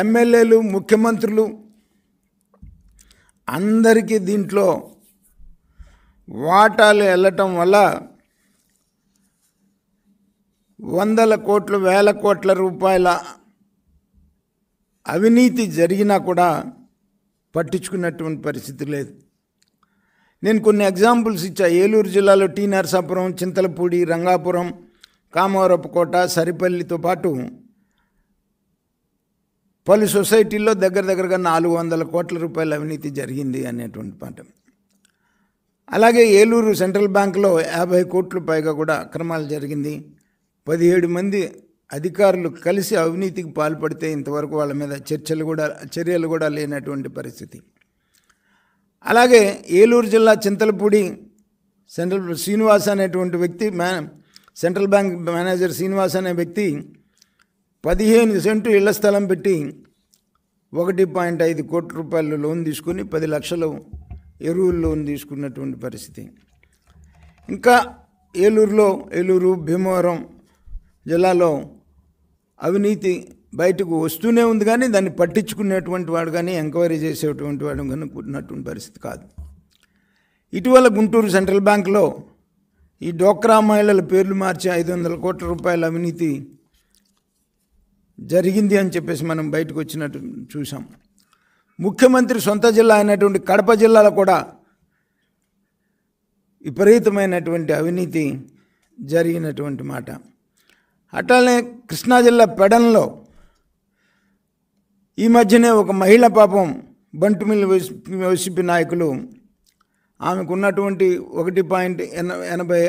ఎమ్మెల్యేలు ముఖ్యమంత్రులు అందరికీ దీంట్లో వాటాలు వెళ్ళటం వల్ల వందల కోట్లు వేల కోట్ల రూపాయల అవినీతి జరిగినా కూడా పట్టించుకున్నటువంటి పరిస్థితి లేదు నేను కొన్ని ఎగ్జాంపుల్స్ ఇచ్చా ఏలూరు జిల్లాలో టీ నరసాపురం చింతలపూడి రంగాపురం కామవరపుకోట సరిపల్లితో పాటు పలు సొసైటీల్లో దగ్గర దగ్గరగా నాలుగు వందల కోట్ల రూపాయల అవినీతి జరిగింది అనేటువంటి పాట అలాగే ఏలూరు సెంట్రల్ బ్యాంక్లో యాభై కోట్లు పైగా కూడా అక్రమాలు జరిగింది పదిహేడు మంది అధికారులు కలిసి అవినీతికి పాల్పడితే ఇంతవరకు వాళ్ళ మీద చర్చలు కూడా చర్యలు కూడా లేనటువంటి పరిస్థితి అలాగే ఏలూరు జిల్లా చింతలపూడి సెంట్రల్ శ్రీనివాస్ అనేటువంటి వ్యక్తి మే సెంట్రల్ బ్యాంక్ మేనేజర్ శ్రీనివాస్ అనే వ్యక్తి పదిహేను సెంటు ఇళ్ల స్థలం పెట్టి ఒకటి పాయింట్ ఐదు కోట్ల రూపాయలు లోన్ తీసుకుని పది లక్షలు ఎరువులు లోన్ తీసుకున్నటువంటి పరిస్థితి ఇంకా ఏలూరులో ఏలూరు భీమవరం జిల్లాలో అవినీతి బయటకు వస్తూనే ఉంది కానీ దాన్ని పట్టించుకునేటువంటి వాడు కానీ ఎంక్వైరీ చేసేటువంటి వాడు కనుక్కున్నటువంటి పరిస్థితి కాదు ఇటీవల గుంటూరు సెంట్రల్ బ్యాంక్లో ఈ డోక్రా మహిళల పేర్లు మార్చి ఐదు వందల కోట్ల రూపాయల అవినీతి జరిగింది అని చెప్పేసి మనం బయటకు వచ్చినట్టు చూసాం ముఖ్యమంత్రి సొంత జిల్లా అయినటువంటి కడప జిల్లాలో కూడా విపరీతమైనటువంటి అవినీతి జరిగినటువంటి మాట అట్లానే కృష్ణా జిల్లా పెడంలో ఈ మధ్యనే ఒక మహిళ పాపం బంటుమిల్లి వైసీపీ నాయకులు ఆమెకు ఉన్నటువంటి ఒకటి పాయింట్ ఎన ఎనభై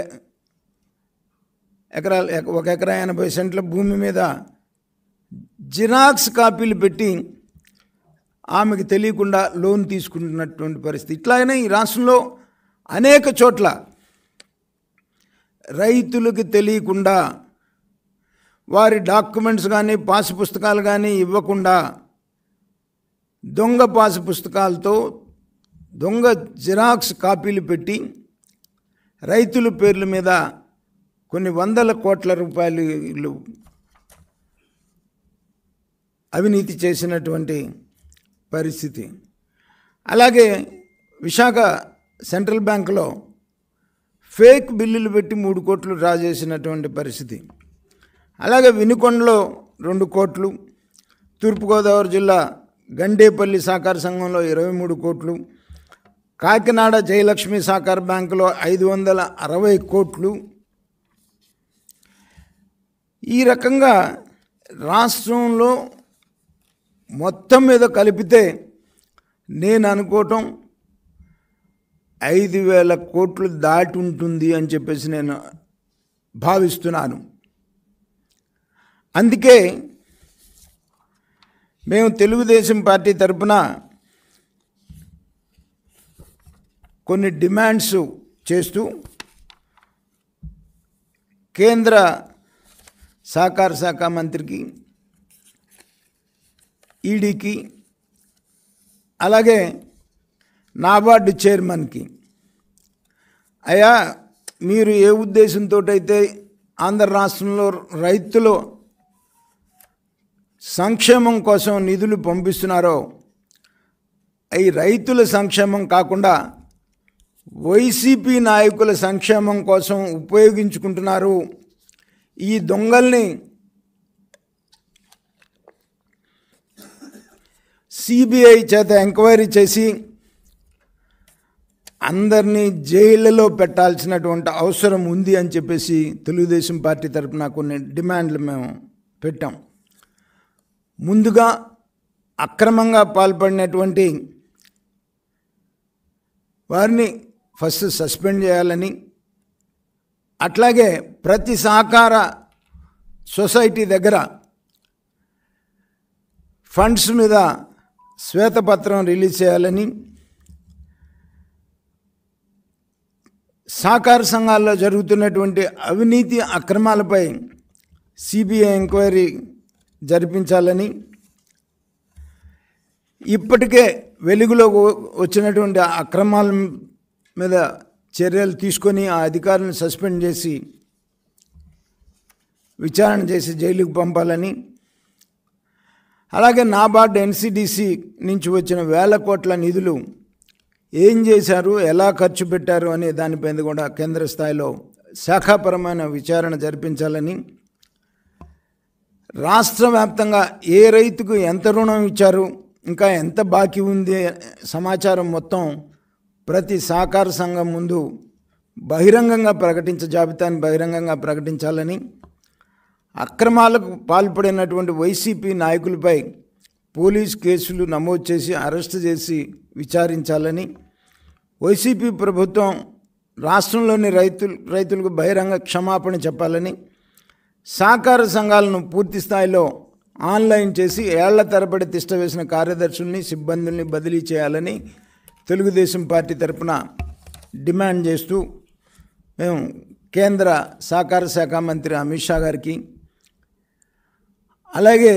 ఎకరాల ఒక ఎకరా ఎనభై సెంట్ల భూమి మీద జిరాక్స్ కాపీలు పెట్టి ఆమెకు తెలియకుండా లోన్ తీసుకుంటున్నటువంటి పరిస్థితి అయినా ఈ రాష్ట్రంలో అనేక చోట్ల రైతులకు తెలియకుండా వారి డాక్యుమెంట్స్ కానీ పాస్ పుస్తకాలు కానీ ఇవ్వకుండా దొంగ పాస్ పుస్తకాలతో దొంగ జిరాక్స్ కాపీలు పెట్టి రైతుల పేర్ల మీద కొన్ని వందల కోట్ల రూపాయలు అవినీతి చేసినటువంటి పరిస్థితి అలాగే విశాఖ సెంట్రల్ బ్యాంకులో ఫేక్ బిల్లులు పెట్టి మూడు కోట్లు డ్రా చేసినటువంటి పరిస్థితి అలాగే వినుకొండలో రెండు కోట్లు తూర్పుగోదావరి జిల్లా గండేపల్లి సహకార సంఘంలో ఇరవై మూడు కోట్లు కాకినాడ జయలక్ష్మి సహకార బ్యాంకులో ఐదు వందల అరవై కోట్లు ఈ రకంగా రాష్ట్రంలో మొత్తం మీద కలిపితే నేను అనుకోవటం ఐదు వేల కోట్లు దాటి ఉంటుంది అని చెప్పేసి నేను భావిస్తున్నాను అందుకే మేము తెలుగుదేశం పార్టీ తరఫున కొన్ని డిమాండ్స్ చేస్తూ కేంద్ర సహకార శాఖ మంత్రికి ఈడీకి అలాగే నాబార్డు చైర్మన్కి అయ్యా మీరు ఏ ఉద్దేశంతో అయితే ఆంధ్ర రాష్ట్రంలో రైతులు సంక్షేమం కోసం నిధులు పంపిస్తున్నారో ఈ రైతుల సంక్షేమం కాకుండా వైసీపీ నాయకుల సంక్షేమం కోసం ఉపయోగించుకుంటున్నారు ఈ దొంగల్ని సిబిఐ చేత ఎంక్వైరీ చేసి అందరినీ జైళ్ళలో పెట్టాల్సినటువంటి అవసరం ఉంది అని చెప్పేసి తెలుగుదేశం పార్టీ తరఫున కొన్ని డిమాండ్లు మేము పెట్టాం ముందుగా అక్రమంగా పాల్పడినటువంటి వారిని ఫస్ట్ సస్పెండ్ చేయాలని అట్లాగే ప్రతి సహకార సొసైటీ దగ్గర ఫండ్స్ మీద శ్వేతపత్రం రిలీజ్ చేయాలని సహకార సంఘాల్లో జరుగుతున్నటువంటి అవినీతి అక్రమాలపై సిబిఐ ఎంక్వైరీ జరిపించాలని ఇప్పటికే వెలుగులో వచ్చినటువంటి అక్రమాల మీద చర్యలు తీసుకొని ఆ అధికారులను సస్పెండ్ చేసి విచారణ చేసి జైలుకు పంపాలని అలాగే నాబార్డ్ ఎన్సిడిసి నుంచి వచ్చిన వేల కోట్ల నిధులు ఏం చేశారు ఎలా ఖర్చు పెట్టారు అనే దానిపైన కూడా కేంద్ర స్థాయిలో శాఖాపరమైన విచారణ జరిపించాలని రాష్ట్ర వ్యాప్తంగా ఏ రైతుకు ఎంత రుణం ఇచ్చారు ఇంకా ఎంత బాకీ ఉంది సమాచారం మొత్తం ప్రతి సహకార సంఘం ముందు బహిరంగంగా ప్రకటించ జాబితాను బహిరంగంగా ప్రకటించాలని అక్రమాలకు పాల్పడినటువంటి వైసీపీ నాయకులపై పోలీస్ కేసులు నమోదు చేసి అరెస్ట్ చేసి విచారించాలని వైసీపీ ప్రభుత్వం రాష్ట్రంలోని రైతులు రైతులకు బహిరంగ క్షమాపణ చెప్పాలని సహకార సంఘాలను పూర్తి స్థాయిలో ఆన్లైన్ చేసి ఏళ్ల తరబడి తిష్టవేసిన కార్యదర్శుల్ని సిబ్బందుల్ని బదిలీ చేయాలని తెలుగుదేశం పార్టీ తరఫున డిమాండ్ చేస్తూ మేము కేంద్ర సహకార శాఖ మంత్రి అమిత్ షా గారికి అలాగే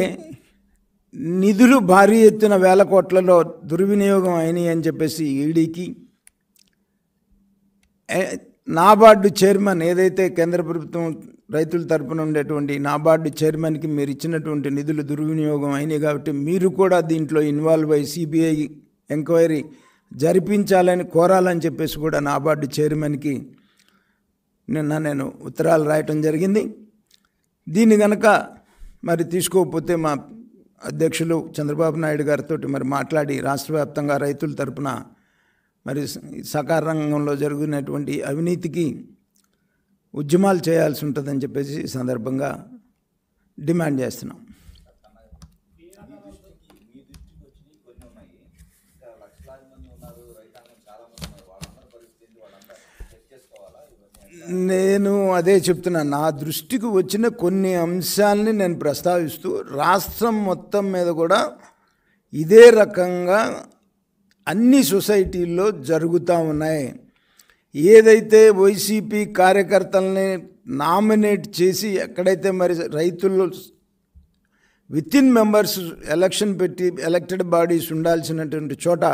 నిధులు భారీ ఎత్తున వేల కోట్లలో దుర్వినియోగం అయినాయి అని చెప్పేసి ఈడీకి నాబార్డు చైర్మన్ ఏదైతే కేంద్ర ప్రభుత్వం రైతుల తరపున ఉండేటువంటి నాబార్డు చైర్మన్కి మీరు ఇచ్చినటువంటి నిధులు దుర్వినియోగం అయినాయి కాబట్టి మీరు కూడా దీంట్లో ఇన్వాల్వ్ అయ్యి సిబిఐ ఎంక్వైరీ జరిపించాలని కోరాలని చెప్పేసి కూడా నాబార్డు చైర్మన్కి నిన్న నేను ఉత్తరాలు రాయటం జరిగింది దీన్ని కనుక మరి తీసుకోకపోతే మా అధ్యక్షులు చంద్రబాబు నాయుడు గారితో మరి మాట్లాడి రాష్ట్ర వ్యాప్తంగా రైతుల తరపున మరి సహకార రంగంలో జరిగినటువంటి అవినీతికి ఉద్యమాలు చేయాల్సి ఉంటుందని చెప్పేసి సందర్భంగా డిమాండ్ చేస్తున్నాం నేను అదే చెప్తున్నా నా దృష్టికి వచ్చిన కొన్ని అంశాలని నేను ప్రస్తావిస్తూ రాష్ట్రం మొత్తం మీద కూడా ఇదే రకంగా అన్ని సొసైటీల్లో జరుగుతూ ఉన్నాయి ఏదైతే వైసీపీ కార్యకర్తల్ని నామినేట్ చేసి ఎక్కడైతే మరి రైతులు విత్ ఇన్ మెంబర్స్ ఎలక్షన్ పెట్టి ఎలక్టెడ్ బాడీస్ ఉండాల్సినటువంటి చోట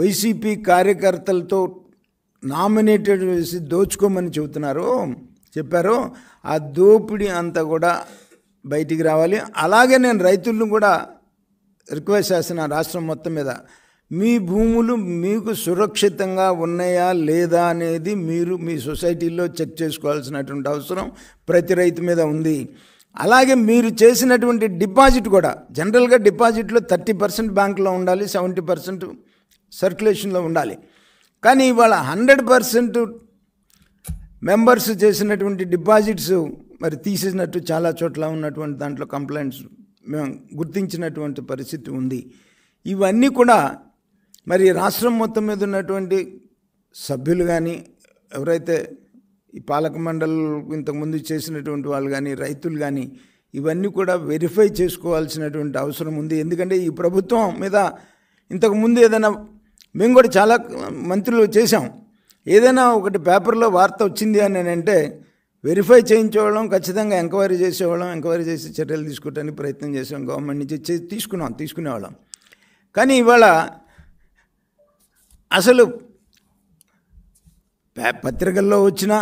వైసీపీ కార్యకర్తలతో నామినేటెడ్ వేసి దోచుకోమని చెబుతున్నారు చెప్పారు ఆ దోపిడీ అంతా కూడా బయటికి రావాలి అలాగే నేను రైతులను కూడా రిక్వెస్ట్ చేస్తున్నా రాష్ట్రం మొత్తం మీద మీ భూములు మీకు సురక్షితంగా ఉన్నాయా లేదా అనేది మీరు మీ సొసైటీలో చెక్ చేసుకోవాల్సినటువంటి అవసరం ప్రతి రైతు మీద ఉంది అలాగే మీరు చేసినటువంటి డిపాజిట్ కూడా జనరల్గా డిపాజిట్లో థర్టీ పర్సెంట్ బ్యాంకులో ఉండాలి సెవెంటీ పర్సెంట్ సర్క్యులేషన్లో ఉండాలి కానీ ఇవాళ హండ్రెడ్ పర్సెంట్ మెంబర్స్ చేసినటువంటి డిపాజిట్స్ మరి తీసేసినట్టు చాలా చోట్ల ఉన్నటువంటి దాంట్లో కంప్లైంట్స్ మేము గుర్తించినటువంటి పరిస్థితి ఉంది ఇవన్నీ కూడా మరి రాష్ట్రం మొత్తం మీద ఉన్నటువంటి సభ్యులు కానీ ఎవరైతే ఈ పాలక మండలి ఇంతకుముందు చేసినటువంటి వాళ్ళు కానీ రైతులు కానీ ఇవన్నీ కూడా వెరిఫై చేసుకోవాల్సినటువంటి అవసరం ఉంది ఎందుకంటే ఈ ప్రభుత్వం మీద ఇంతకుముందు ఏదైనా మేము కూడా చాలా మంత్రులు చేశాం ఏదైనా ఒకటి పేపర్లో వార్త వచ్చింది అని అంటే వెరిఫై చేయించేవాళ్ళం ఖచ్చితంగా ఎంక్వైరీ చేసేవాళ్ళం ఎంక్వైరీ చేసి చర్యలు తీసుకోవడానికి ప్రయత్నం చేసాం గవర్నమెంట్ నుంచి తీసుకున్నాం తీసుకునేవాళ్ళం కానీ ఇవాళ అసలు పత్రికల్లో వచ్చినా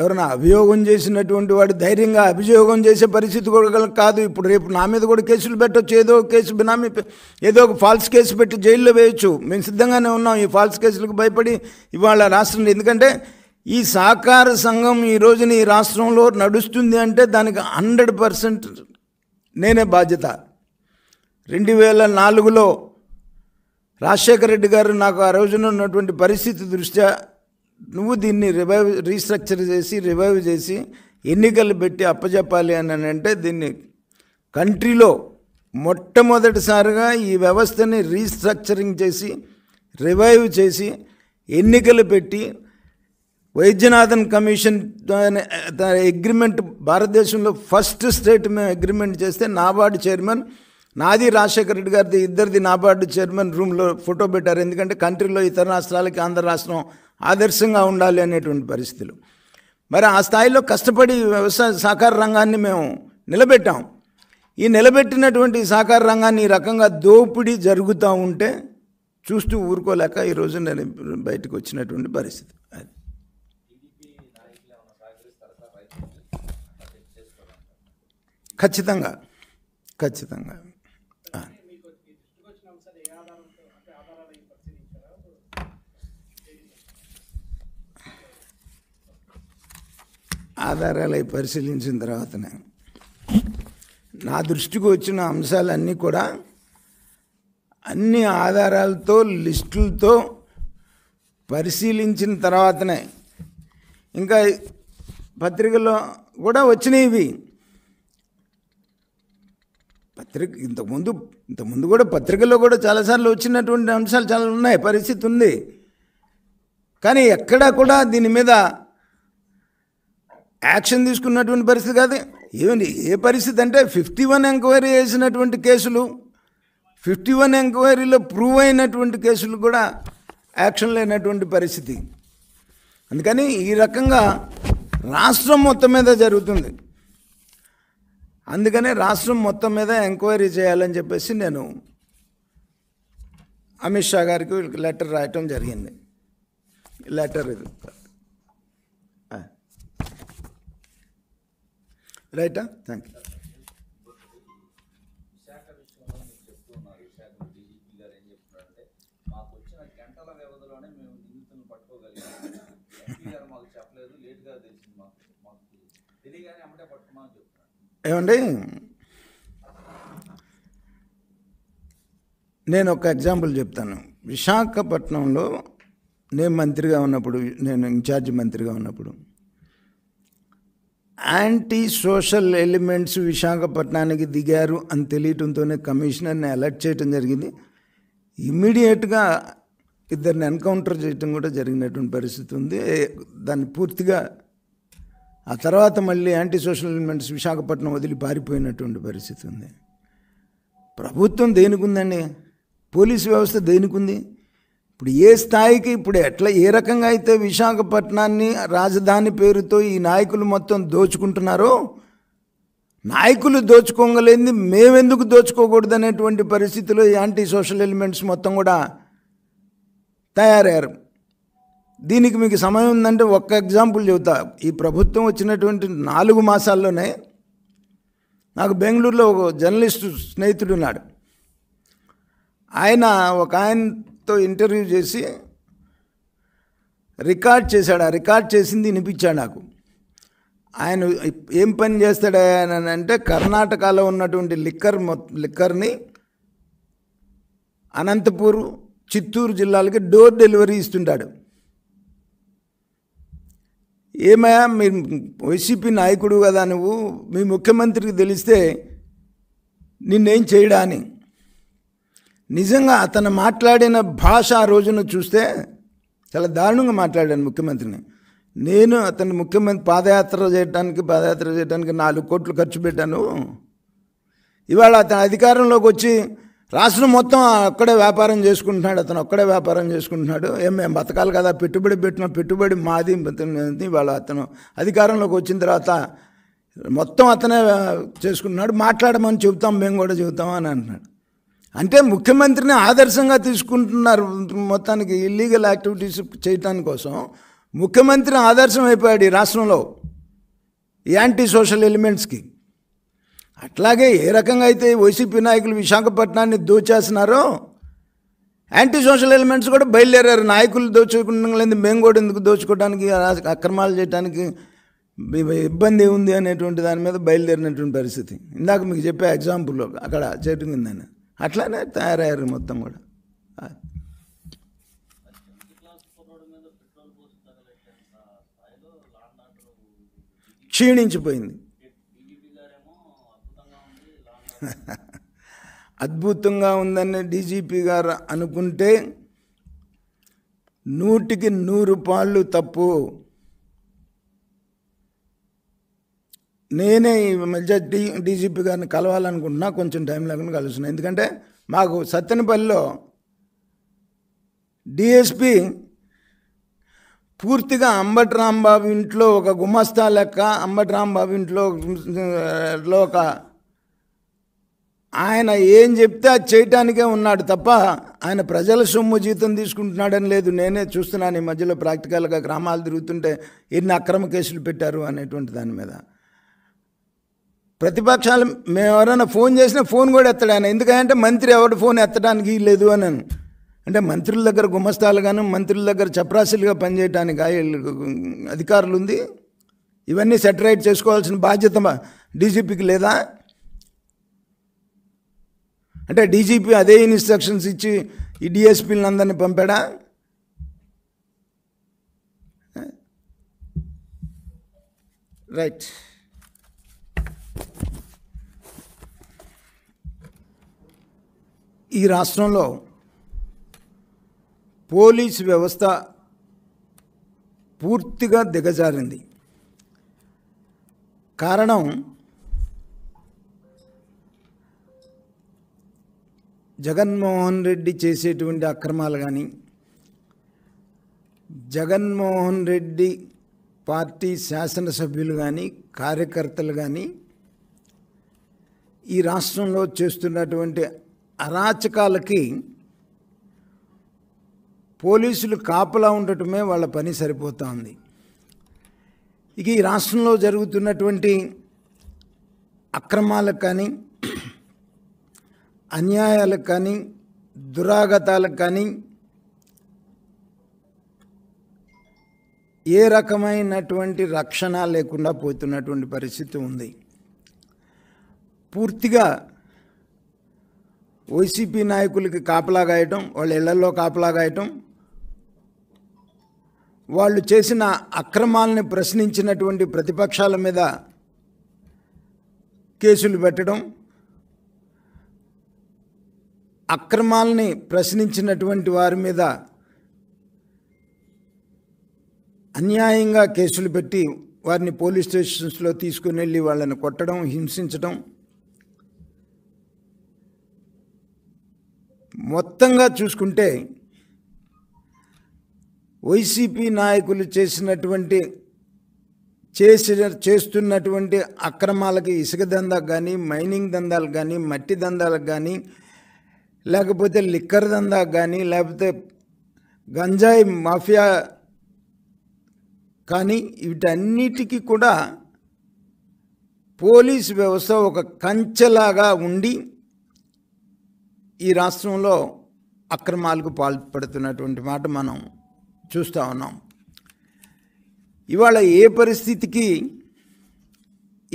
ఎవరైనా అభియోగం చేసినటువంటి వాడు ధైర్యంగా అభియోగం చేసే పరిస్థితి కూడా కాదు ఇప్పుడు రేపు నా మీద కూడా కేసులు పెట్టచ్చు ఏదో కేసు మీద ఏదో ఒక ఫాల్స్ కేసు పెట్టి జైల్లో వేయచ్చు మేము సిద్ధంగానే ఉన్నాం ఈ ఫాల్స్ కేసులకు భయపడి ఇవాళ రాష్ట్రం ఎందుకంటే ఈ సహకార సంఘం ఈ రోజున ఈ రాష్ట్రంలో నడుస్తుంది అంటే దానికి హండ్రెడ్ పర్సెంట్ నేనే బాధ్యత రెండు వేల నాలుగులో రాజశేఖర రెడ్డి గారు నాకు ఆ రోజున ఉన్నటువంటి పరిస్థితి దృష్ట్యా నువ్వు దీన్ని రివైవ్ రీస్ట్రక్చర్ చేసి రివైవ్ చేసి ఎన్నికలు పెట్టి అప్పజెప్పాలి అని అంటే దీన్ని కంట్రీలో మొట్టమొదటిసారిగా ఈ వ్యవస్థని రీస్ట్రక్చరింగ్ చేసి రివైవ్ చేసి ఎన్నికలు పెట్టి వైద్యనాథన్ కమిషన్ అగ్రిమెంట్ భారతదేశంలో ఫస్ట్ స్టేట్ మేము అగ్రిమెంట్ చేస్తే నాబార్డు చైర్మన్ నాది రాజశేఖర రెడ్డి గారిది ఇద్దరిది నాబార్డు చైర్మన్ రూమ్లో ఫోటో పెట్టారు ఎందుకంటే కంట్రీలో ఇతర రాష్ట్రాలకి ఆంధ్ర రాష్ట్రం ఆదర్శంగా ఉండాలి అనేటువంటి పరిస్థితులు మరి ఆ స్థాయిలో కష్టపడి వ్యవసాయ సహకార రంగాన్ని మేము నిలబెట్టాం ఈ నిలబెట్టినటువంటి సహకార రంగాన్ని ఈ రకంగా దోపిడీ జరుగుతూ ఉంటే చూస్తూ ఊరుకోలేక ఈరోజు నేను బయటకు వచ్చినటువంటి పరిస్థితి అది ఖచ్చితంగా ఖచ్చితంగా ఆధారాలు పరిశీలించిన తర్వాతనే నా దృష్టికి వచ్చిన అంశాలన్నీ కూడా అన్ని ఆధారాలతో లిస్టులతో పరిశీలించిన తర్వాతనే ఇంకా పత్రికల్లో కూడా వచ్చినాయి ఇవి పత్రిక ఇంతకుముందు ఇంతకుముందు కూడా పత్రికల్లో కూడా చాలాసార్లు వచ్చినటువంటి అంశాలు చాలా ఉన్నాయి పరిస్థితి ఉంది కానీ ఎక్కడా కూడా దీని మీద యాక్షన్ తీసుకున్నటువంటి పరిస్థితి కాదు ఏమండి ఏ పరిస్థితి అంటే ఫిఫ్టీ వన్ ఎంక్వైరీ చేసినటువంటి కేసులు ఫిఫ్టీ వన్ ఎంక్వైరీలో ప్రూవ్ అయినటువంటి కేసులు కూడా యాక్షన్ లేనటువంటి పరిస్థితి అందుకని ఈ రకంగా రాష్ట్రం మొత్తం మీద జరుగుతుంది అందుకనే రాష్ట్రం మొత్తం మీద ఎంక్వైరీ చేయాలని చెప్పేసి నేను అమిత్ షా గారికి లెటర్ రాయటం జరిగింది లెటర్ ఇది రైటా థ్యాంక్ యూ ఏమండి నేను ఒక ఎగ్జాంపుల్ చెప్తాను విశాఖపట్నంలో నేను మంత్రిగా ఉన్నప్పుడు నేను ఇన్ఛార్జ్ మంత్రిగా ఉన్నప్పుడు యాంటీ సోషల్ ఎలిమెంట్స్ విశాఖపట్నానికి దిగారు అని తెలియటంతోనే కమిషనర్ని అలర్ట్ చేయడం జరిగింది ఇమ్మీడియట్గా ఇద్దరిని ఎన్కౌంటర్ చేయటం కూడా జరిగినటువంటి పరిస్థితి ఉంది దాన్ని పూర్తిగా ఆ తర్వాత మళ్ళీ యాంటీ సోషల్ ఎలిమెంట్స్ విశాఖపట్నం వదిలి పారిపోయినటువంటి పరిస్థితి ఉంది ప్రభుత్వం దేనికి ఉందండి పోలీసు వ్యవస్థ దేనికి ఉంది ఇప్పుడు ఏ స్థాయికి ఇప్పుడు ఎట్లా ఏ రకంగా అయితే విశాఖపట్నాన్ని రాజధాని పేరుతో ఈ నాయకులు మొత్తం దోచుకుంటున్నారో నాయకులు దోచుకోగలేంది మేమెందుకు దోచుకోకూడదు అనేటువంటి పరిస్థితిలో యాంటీ సోషల్ ఎలిమెంట్స్ మొత్తం కూడా తయారయ్యారు దీనికి మీకు సమయం ఉందంటే ఒక్క ఎగ్జాంపుల్ చెబుతా ఈ ప్రభుత్వం వచ్చినటువంటి నాలుగు మాసాల్లోనే నాకు బెంగళూరులో ఒక జర్నలిస్టు స్నేహితుడు ఉన్నాడు ఆయన ఒక ఆయన తో ఇంటర్వ్యూ చేసి రికార్డ్ చేశాడు ఆ రికార్డ్ చేసింది వినిపించాడు నాకు ఆయన ఏం పని చేస్తాడు ఆయన అంటే కర్ణాటకలో ఉన్నటువంటి లిక్కర్ లిక్కర్ని అనంతపూర్ చిత్తూరు జిల్లాలకి డోర్ డెలివరీ ఇస్తుంటాడు ఏమయ్యా మీ వైసీపీ నాయకుడు కదా నువ్వు మీ ముఖ్యమంత్రికి తెలిస్తే నిన్నేం చేయడా అని నిజంగా అతను మాట్లాడిన భాష ఆ రోజున చూస్తే చాలా దారుణంగా మాట్లాడాను ముఖ్యమంత్రిని నేను అతను ముఖ్యమంత్రి పాదయాత్ర చేయడానికి పాదయాత్ర చేయడానికి నాలుగు కోట్లు ఖర్చు పెట్టాను ఇవాళ అతను అధికారంలోకి వచ్చి రాష్ట్రం మొత్తం అక్కడే వ్యాపారం చేసుకుంటున్నాడు అతను ఒక్కడే వ్యాపారం చేసుకుంటున్నాడు ఏం మేము బతకాలి కదా పెట్టుబడి పెట్టిన పెట్టుబడి మాది ఇవాళ అతను అధికారంలోకి వచ్చిన తర్వాత మొత్తం అతనే చేసుకుంటున్నాడు మాట్లాడమని చెబుతాం మేము కూడా చెబుతాం అని అంటున్నాడు అంటే ముఖ్యమంత్రిని ఆదర్శంగా తీసుకుంటున్నారు మొత్తానికి ఇల్లీగల్ యాక్టివిటీస్ చేయటాని కోసం ముఖ్యమంత్రి ఆదర్శం అయిపోయాడు ఈ రాష్ట్రంలో యాంటీ సోషల్ ఎలిమెంట్స్కి అట్లాగే ఏ రకంగా అయితే వైసీపీ నాయకులు విశాఖపట్నాన్ని దోచేస్తున్నారో యాంటీ సోషల్ ఎలిమెంట్స్ కూడా బయలుదేరారు నాయకులు దోచుకుండలేదు మేము కూడా ఎందుకు దోచుకోవడానికి అక్రమాలు చేయడానికి ఇబ్బంది ఉంది అనేటువంటి దాని మీద బయలుదేరినటువంటి పరిస్థితి ఇందాక మీకు చెప్పే ఎగ్జాంపుల్ అక్కడ చేరుకుందని అట్లానే తయారయ్యారు మొత్తం కూడా క్షీణించిపోయింది అద్భుతంగా ఉందని డీజీపీ గారు అనుకుంటే నూటికి నూరు పాళ్ళు తప్పు నేనే ఈ మధ్య డీ డీజీపీ గారిని కలవాలనుకుంటున్నా కొంచెం టైం లేకుండా కలుస్తున్నా ఎందుకంటే మాకు సత్తెనపల్లిలో డిఎస్పి పూర్తిగా అంబట్ రాంబాబు ఇంట్లో ఒక గుమస్తా లెక్క అంబట్ రాంబాబు ఇంట్లో లోక ఒక ఆయన ఏం చెప్తే అది చేయటానికే ఉన్నాడు తప్ప ఆయన ప్రజల సొమ్ము జీతం తీసుకుంటున్నాడని లేదు నేనే చూస్తున్నాను ఈ మధ్యలో ప్రాక్టికల్గా గ్రామాలు తిరుగుతుంటే ఎన్ని అక్రమ కేసులు పెట్టారు అనేటువంటి దాని మీద ప్రతిపక్షాలు మేము ఎవరైనా ఫోన్ చేసినా ఫోన్ కూడా ఎత్తడు ఎందుకంటే మంత్రి ఎవరు ఫోన్ ఎత్తడానికి లేదు అని అంటే మంత్రుల దగ్గర గుమస్తాలుగాను మంత్రుల దగ్గర చపరాసులుగా పనిచేయడానికి అధికారులు ఉంది ఇవన్నీ సెటరైట్ చేసుకోవాల్సిన బాధ్యత డీజీపీకి లేదా అంటే డీజీపీ అదే ఇన్స్ట్రక్షన్స్ ఇచ్చి ఈ డిఎస్పీలను అందరినీ పంపాడా రైట్ ఈ రాష్ట్రంలో పోలీస్ వ్యవస్థ పూర్తిగా దిగజారింది కారణం జగన్మోహన్ రెడ్డి చేసేటువంటి అక్రమాలు కానీ జగన్మోహన్ రెడ్డి పార్టీ శాసనసభ్యులు కానీ కార్యకర్తలు కానీ ఈ రాష్ట్రంలో చేస్తున్నటువంటి అరాచకాలకి పోలీసులు కాపలా ఉండటమే వాళ్ళ పని సరిపోతుంది ఇక ఈ రాష్ట్రంలో జరుగుతున్నటువంటి అక్రమాలకు కానీ అన్యాయాలకు కానీ దురాగతాలకు కానీ ఏ రకమైనటువంటి రక్షణ లేకుండా పోతున్నటువంటి పరిస్థితి ఉంది పూర్తిగా వైసీపీ నాయకులకి కాపలాగాయటం వాళ్ళ ఇళ్లలో కాపలాగాయటం వాళ్ళు చేసిన అక్రమాలని ప్రశ్నించినటువంటి ప్రతిపక్షాల మీద కేసులు పెట్టడం అక్రమాలని ప్రశ్నించినటువంటి వారి మీద అన్యాయంగా కేసులు పెట్టి వారిని పోలీస్ స్టేషన్స్లో తీసుకుని వెళ్ళి వాళ్ళని కొట్టడం హింసించడం మొత్తంగా చూసుకుంటే వైసీపీ నాయకులు చేసినటువంటి చేసిన చేస్తున్నటువంటి అక్రమాలకి ఇసుక దందా కానీ మైనింగ్ దందాలు కానీ మట్టి దందాలకు కానీ లేకపోతే లిక్కర్ దందా కానీ లేకపోతే గంజాయి మాఫియా కానీ వీటన్నిటికీ కూడా పోలీస్ వ్యవస్థ ఒక కంచెలాగా ఉండి ఈ రాష్ట్రంలో అక్రమాలకు పాల్పడుతున్నటువంటి మాట మనం చూస్తూ ఉన్నాం ఇవాళ ఏ పరిస్థితికి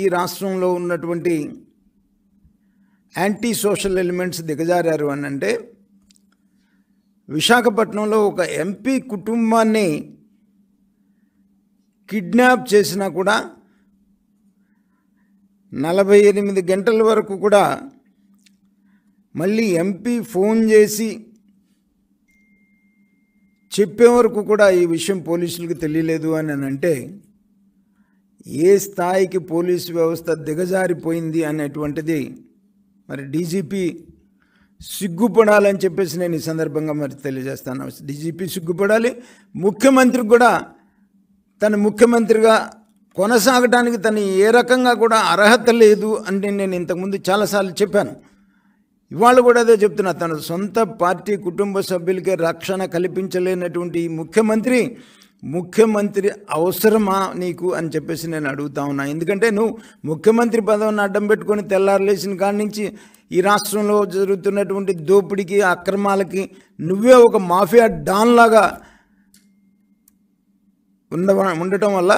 ఈ రాష్ట్రంలో ఉన్నటువంటి యాంటీ సోషల్ ఎలిమెంట్స్ దిగజారారు అని అంటే విశాఖపట్నంలో ఒక ఎంపీ కుటుంబాన్ని కిడ్నాప్ చేసినా కూడా నలభై ఎనిమిది గంటల వరకు కూడా మళ్ళీ ఎంపీ ఫోన్ చేసి చెప్పే వరకు కూడా ఈ విషయం పోలీసులకు తెలియలేదు అని అంటే ఏ స్థాయికి పోలీసు వ్యవస్థ దిగజారిపోయింది అనేటువంటిది మరి డీజీపీ సిగ్గుపడాలని చెప్పేసి నేను ఈ సందర్భంగా మరి తెలియజేస్తాను డీజీపీ సిగ్గుపడాలి ముఖ్యమంత్రికి కూడా తను ముఖ్యమంత్రిగా కొనసాగడానికి తను ఏ రకంగా కూడా అర్హత లేదు అని నేను ఇంతకుముందు చాలాసార్లు చెప్పాను ఇవాళ కూడా అదే చెప్తున్నా తన సొంత పార్టీ కుటుంబ సభ్యులకే రక్షణ కల్పించలేనటువంటి ముఖ్యమంత్రి ముఖ్యమంత్రి అవసరమా నీకు అని చెప్పేసి నేను అడుగుతా ఉన్నా ఎందుకంటే నువ్వు ముఖ్యమంత్రి పదవిని అడ్డం పెట్టుకొని తెల్లారలేసిన కాడి నుంచి ఈ రాష్ట్రంలో జరుగుతున్నటువంటి దోపిడికి అక్రమాలకి నువ్వే ఒక మాఫియా డాన్ లాగా ఉండ ఉండటం వల్ల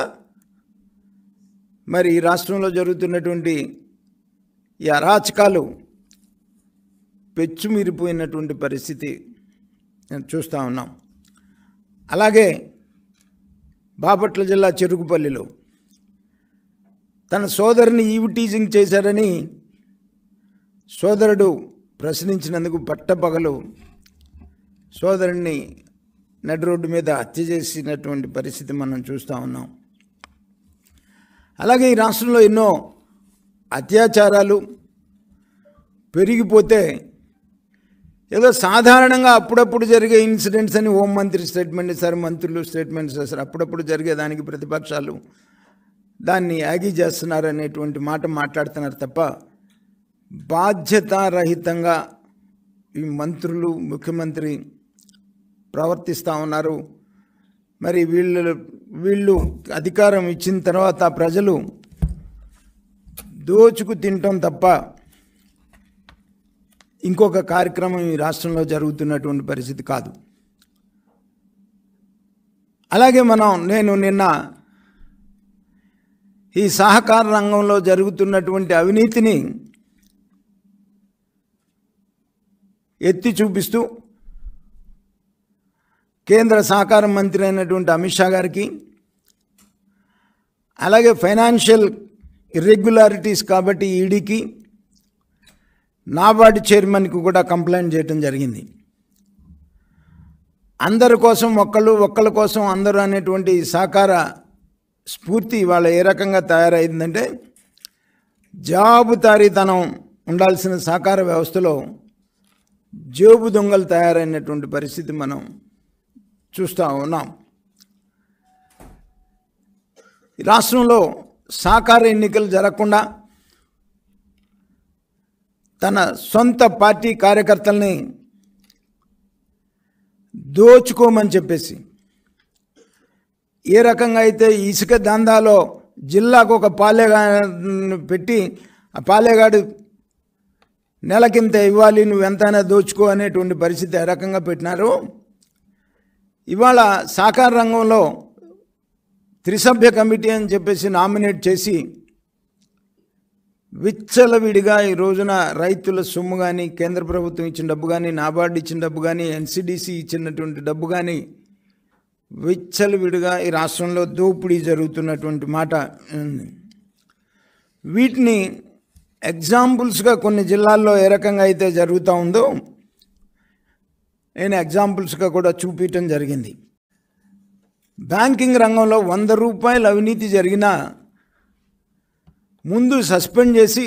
మరి ఈ రాష్ట్రంలో జరుగుతున్నటువంటి ఈ అరాచకాలు పెచ్చుమిరిపోయినటువంటి పరిస్థితి చూస్తూ ఉన్నాం అలాగే బాపట్ల జిల్లా చెరుకుపల్లిలో తన సోదరుని ఈవిటీజింగ్ టీజింగ్ చేశారని సోదరుడు ప్రశ్నించినందుకు పట్టపగలు సోదరుణ్ణి నడి రోడ్డు మీద హత్య చేసినటువంటి పరిస్థితి మనం చూస్తూ ఉన్నాం అలాగే ఈ రాష్ట్రంలో ఎన్నో అత్యాచారాలు పెరిగిపోతే ఏదో సాధారణంగా అప్పుడప్పుడు జరిగే ఇన్సిడెంట్స్ అని హోం మంత్రి స్టేట్మెంట్ ఇస్తారు మంత్రులు స్టేట్మెంట్స్ ఇస్తారు అప్పుడప్పుడు దానికి ప్రతిపక్షాలు దాన్ని యాగి చేస్తున్నారు అనేటువంటి మాట మాట్లాడుతున్నారు తప్ప బాధ్యతారహితంగా ఈ మంత్రులు ముఖ్యమంత్రి ప్రవర్తిస్తూ ఉన్నారు మరి వీళ్ళు వీళ్ళు అధికారం ఇచ్చిన తర్వాత ప్రజలు దోచుకు తినటం తప్ప ఇంకొక కార్యక్రమం ఈ రాష్ట్రంలో జరుగుతున్నటువంటి పరిస్థితి కాదు అలాగే మనం నేను నిన్న ఈ సహకార రంగంలో జరుగుతున్నటువంటి అవినీతిని ఎత్తి చూపిస్తూ కేంద్ర సహకార మంత్రి అయినటువంటి అమిత్ షా గారికి అలాగే ఫైనాన్షియల్ ఇర్రెగ్యులారిటీస్ కాబట్టి ఈడీకి నాబార్డు చైర్మన్కి కూడా కంప్లైంట్ చేయడం జరిగింది అందరి కోసం ఒక్కళ్ళు ఒక్కళ్ళ కోసం అందరూ అనేటువంటి సహకార స్ఫూర్తి వాళ్ళ ఏ రకంగా తయారైందంటే జాబుతారీతనం ఉండాల్సిన సహకార వ్యవస్థలో జేబు దొంగలు తయారైనటువంటి పరిస్థితి మనం చూస్తూ ఉన్నాం రాష్ట్రంలో సహకార ఎన్నికలు జరగకుండా తన సొంత పార్టీ కార్యకర్తల్ని దోచుకోమని చెప్పేసి ఏ రకంగా అయితే ఇసుక దందాలో జిల్లాకు ఒక పాలేగా పెట్టి ఆ పాలేగాడు నెలకింత ఇవ్వాలి నువ్వు ఎంతైనా దోచుకో అనేటువంటి పరిస్థితి ఏ రకంగా పెట్టినారు ఇవాళ సాకార రంగంలో త్రిసభ్య కమిటీ అని చెప్పేసి నామినేట్ చేసి విచ్చలవిడిగా ఈ రోజున రైతుల సొమ్ము కానీ కేంద్ర ప్రభుత్వం ఇచ్చిన డబ్బు కానీ నాబార్డు ఇచ్చిన డబ్బు కానీ ఎన్సిడిసి ఇచ్చినటువంటి డబ్బు కానీ విచ్చలవిడిగా ఈ రాష్ట్రంలో దోపిడీ జరుగుతున్నటువంటి మాట వీటిని ఎగ్జాంపుల్స్గా కొన్ని జిల్లాల్లో ఏ రకంగా అయితే జరుగుతూ ఉందో నేను ఎగ్జాంపుల్స్గా కూడా చూపించడం జరిగింది బ్యాంకింగ్ రంగంలో వంద రూపాయల అవినీతి జరిగినా ముందు సస్పెండ్ చేసి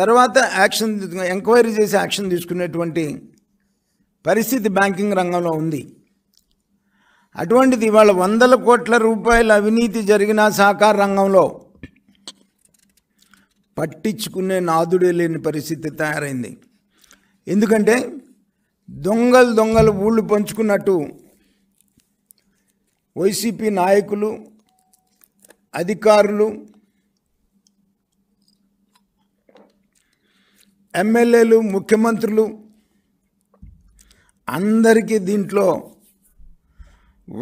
తర్వాత యాక్షన్ ఎంక్వైరీ చేసి యాక్షన్ తీసుకునేటువంటి పరిస్థితి బ్యాంకింగ్ రంగంలో ఉంది అటువంటిది ఇవాళ వందల కోట్ల రూపాయల అవినీతి జరిగిన సహకార రంగంలో పట్టించుకునే నాదుడే లేని పరిస్థితి తయారైంది ఎందుకంటే దొంగలు దొంగలు ఊళ్ళు పంచుకున్నట్టు వైసీపీ నాయకులు అధికారులు ఎమ్మెల్యేలు ముఖ్యమంత్రులు అందరికీ దీంట్లో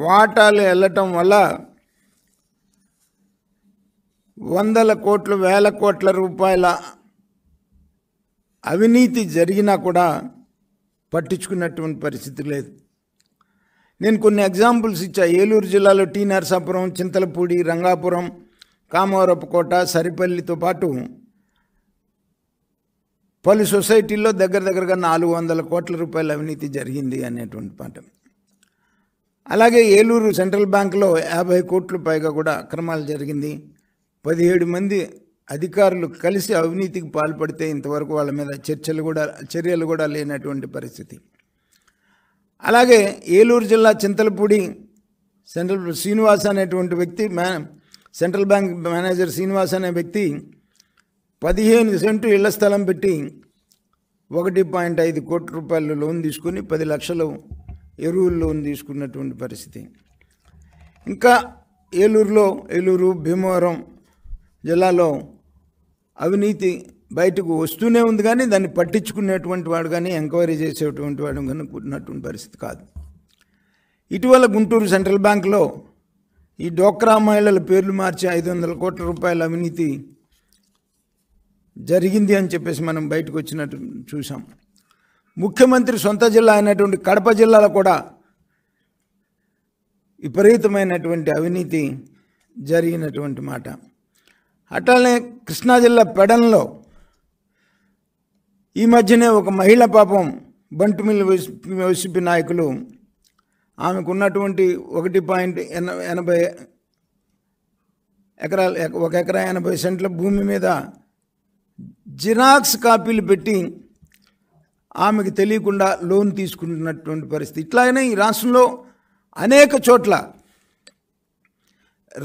వాటాలు వెళ్ళటం వల్ల వందల కోట్లు వేల కోట్ల రూపాయల అవినీతి జరిగినా కూడా పట్టించుకున్నటువంటి పరిస్థితి లేదు నేను కొన్ని ఎగ్జాంపుల్స్ ఇచ్చా ఏలూరు జిల్లాలో టీ నరసాపురం చింతలపూడి రంగాపురం కామవరపుకోట సరిపల్లితో పాటు పలు సొసైటీల్లో దగ్గర దగ్గరగా నాలుగు వందల కోట్ల రూపాయల అవినీతి జరిగింది అనేటువంటి పాఠం అలాగే ఏలూరు సెంట్రల్ బ్యాంక్లో యాభై కోట్ల పైగా కూడా అక్రమాలు జరిగింది పదిహేడు మంది అధికారులు కలిసి అవినీతికి పాల్పడితే ఇంతవరకు వాళ్ళ మీద చర్చలు కూడా చర్యలు కూడా లేనటువంటి పరిస్థితి అలాగే ఏలూరు జిల్లా చింతలపూడి సెంట్రల్ శ్రీనివాస్ అనేటువంటి వ్యక్తి మే సెంట్రల్ బ్యాంక్ మేనేజర్ శ్రీనివాస్ అనే వ్యక్తి పదిహేను సెంటు ఇళ్ల స్థలం పెట్టి ఒకటి పాయింట్ ఐదు కోట్ల రూపాయలు లోన్ తీసుకుని పది లక్షలు ఎరువులు లోన్ తీసుకున్నటువంటి పరిస్థితి ఇంకా ఏలూరులో ఏలూరు భీమవరం జిల్లాలో అవినీతి బయటకు వస్తూనే ఉంది కానీ దాన్ని పట్టించుకునేటువంటి వాడు కానీ ఎంక్వైరీ చేసేటువంటి వాడు కానీ పరిస్థితి కాదు ఇటీవల గుంటూరు సెంట్రల్ బ్యాంక్లో ఈ డోక్రా మహిళల పేర్లు మార్చి ఐదు వందల కోట్ల రూపాయల అవినీతి జరిగింది అని చెప్పేసి మనం బయటకు వచ్చినట్టు చూసాం ముఖ్యమంత్రి సొంత జిల్లా అయినటువంటి కడప జిల్లాలో కూడా విపరీతమైనటువంటి అవినీతి జరిగినటువంటి మాట అట్లానే కృష్ణా జిల్లా పెడంలో ఈ మధ్యనే ఒక మహిళ పాపం బంటుమిల్లి వైసీపీ నాయకులు ఆమెకు ఉన్నటువంటి ఒకటి పాయింట్ ఎన ఎనభై ఎకరాల ఒక ఎకరా ఎనభై సెంట్ల భూమి మీద జిరాక్స్ కాపీలు పెట్టి ఆమెకు తెలియకుండా లోన్ తీసుకుంటున్నటువంటి పరిస్థితి అయినా ఈ రాష్ట్రంలో అనేక చోట్ల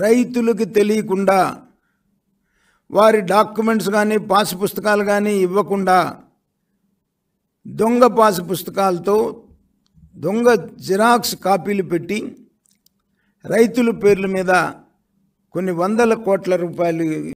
రైతులకు తెలియకుండా వారి డాక్యుమెంట్స్ కానీ పాస్ పుస్తకాలు కానీ ఇవ్వకుండా దొంగ పాస్ పుస్తకాలతో దొంగ జిరాక్స్ కాపీలు పెట్టి రైతుల పేర్ల మీద కొన్ని వందల కోట్ల రూపాయలు